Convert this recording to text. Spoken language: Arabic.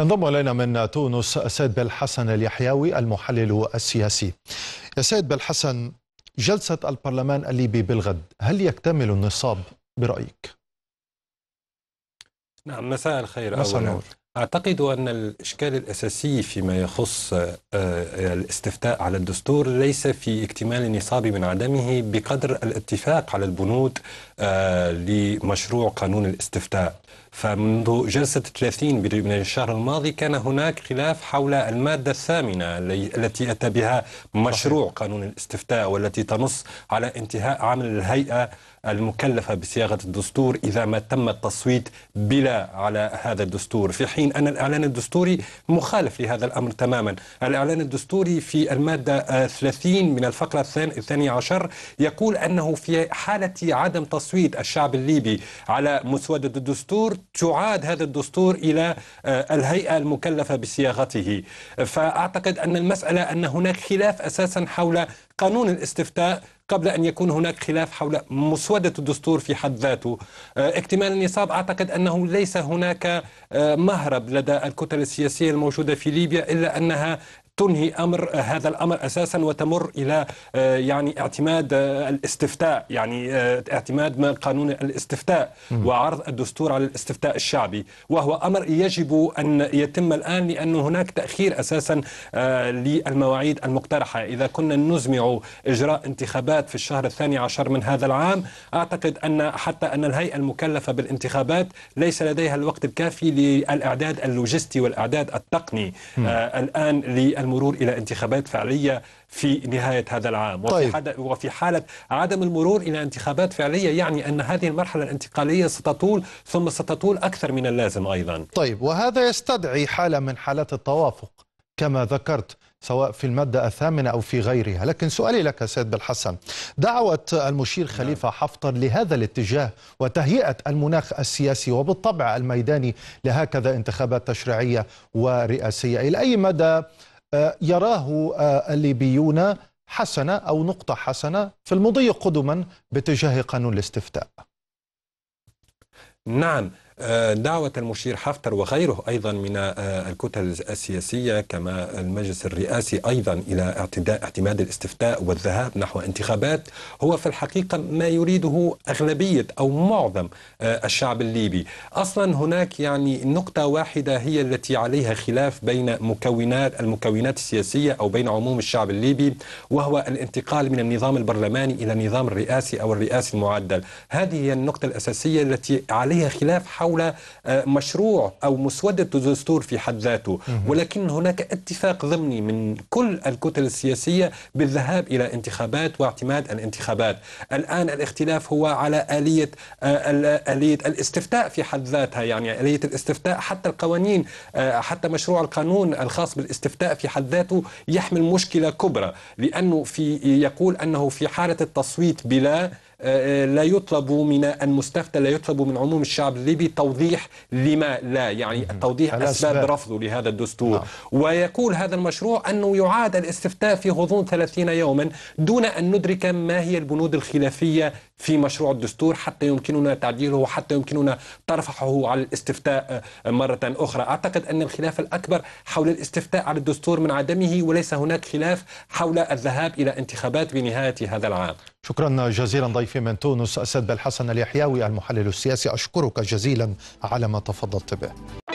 انضم الينا من تونس السيد بالحسن اليحياوي المحلل السياسي. يا سيد بالحسن جلسه البرلمان الليبي بالغد، هل يكتمل النصاب برايك؟ نعم مساء الخير مساء النور أعتقد أن الإشكال الأساسي فيما يخص آه، آه، الاستفتاء على الدستور ليس في اكتمال النصاب من عدمه بقدر الاتفاق على البنود آه، لمشروع قانون الاستفتاء فمنذ جلسة 30 من الشهر الماضي كان هناك خلاف حول المادة الثامنة التي أتى بها مشروع قانون الاستفتاء والتي تنص على انتهاء عمل الهيئة المكلفة بصياغة الدستور إذا ما تم التصويت بلا على هذا الدستور في حين أن الإعلان الدستوري مخالف لهذا الأمر تماما الإعلان الدستوري في المادة 30 من الفقرة الثانية عشر يقول أنه في حالة عدم تصويت الشعب الليبي على مسودة الدستور تعاد هذا الدستور إلى آه، الهيئة المكلفة بصياغته فأعتقد أن المسألة أن هناك خلاف أساسا حول قانون الاستفتاء قبل أن يكون هناك خلاف حول مسودة الدستور في حد ذاته آه، اكتمال النصاب أعتقد أنه ليس هناك آه، مهرب لدى الكتل السياسية الموجودة في ليبيا إلا أنها تنهي امر هذا الامر اساسا وتمر الى آه، يعني اعتماد آه، الاستفتاء يعني آه، اعتماد ما قانون الاستفتاء وعرض الدستور على الاستفتاء الشعبي وهو امر يجب ان يتم الان لان هناك تاخير اساسا للمواعيد المقترحه اذا كنا نزمع اجراء انتخابات في الشهر الثاني عشر من هذا العام اعتقد ان حتى ان الهيئه المكلفه بالانتخابات ليس لديها الوقت الكافي للاعداد اللوجستي والاعداد التقني الان المرور إلى انتخابات فعلية في نهاية هذا العام طيب. وفي حالة عدم المرور إلى انتخابات فعلية يعني أن هذه المرحلة الانتقالية ستطول ثم ستطول أكثر من اللازم أيضا طيب وهذا يستدعي حالة من حالات التوافق كما ذكرت سواء في المادة الثامنة أو في غيرها لكن سؤالي لك سيد بالحسن دعوة المشير نعم. خليفة حفتر لهذا الاتجاه وتهيئة المناخ السياسي وبالطبع الميداني لهكذا انتخابات تشريعية ورئاسية إلى أي مدى آه، يراه آه، الليبيون حسنة أو نقطة حسنة في المضي قدما باتجاه قانون الاستفتاء نعم آه، دعوة المشير حفتر وغيره أيضا من آه، الكتل السياسية كما المجلس الرئاسي أيضا إلى اعتماد الاستفتاء والذهاب نحو انتخابات هو في الحقيقة ما يريده أغلبية أو معظم آه، الشعب الليبي أصلا هناك يعني نقطة واحدة هي التي عليها خلاف بين مكونات المكونات السياسية أو بين عموم الشعب الليبي وهو الانتقال من النظام البرلماني إلى النظام الرئاسي أو الرئاسي المعدل هذه هي النقطة الأساسية التي عليها خلاف حول حول آه، مشروع أو مسودة دستور في حد ذاته ولكن هناك اتفاق ضمني من كل الكتل السياسية بالذهاب إلى انتخابات واعتماد الانتخابات الآن الاختلاف هو على آلية آه، آلية الاستفتاء في حد ذاتها يعني آلية الاستفتاء حتى القوانين آه، حتى مشروع القانون الخاص بالاستفتاء في حد ذاته يحمل مشكلة كبرى لأنه في يقول أنه في حالة التصويت بلا آه، آه، لا يطلب من المستفتى لا يطلب من عموم الشعب الليبي توضيح لما لا يعني توضيح أسباب رفضه لهذا الدستور نعم. ويقول هذا المشروع أنه يعاد الاستفتاء في غضون 30 يوما دون أن ندرك ما هي البنود الخلافية في مشروع الدستور حتى يمكننا تعديله وحتى يمكننا طرحه على الاستفتاء آه، مرة أخرى أعتقد أن الخلاف الأكبر حول الاستفتاء على الدستور من عدمه وليس هناك خلاف حول الذهاب إلى انتخابات بنهاية هذا العام شكرا جزيلا ضيفي من تونس اسد بالحسن اليحياوي المحلل السياسي أشكرك جزيلا على ما تفضلت به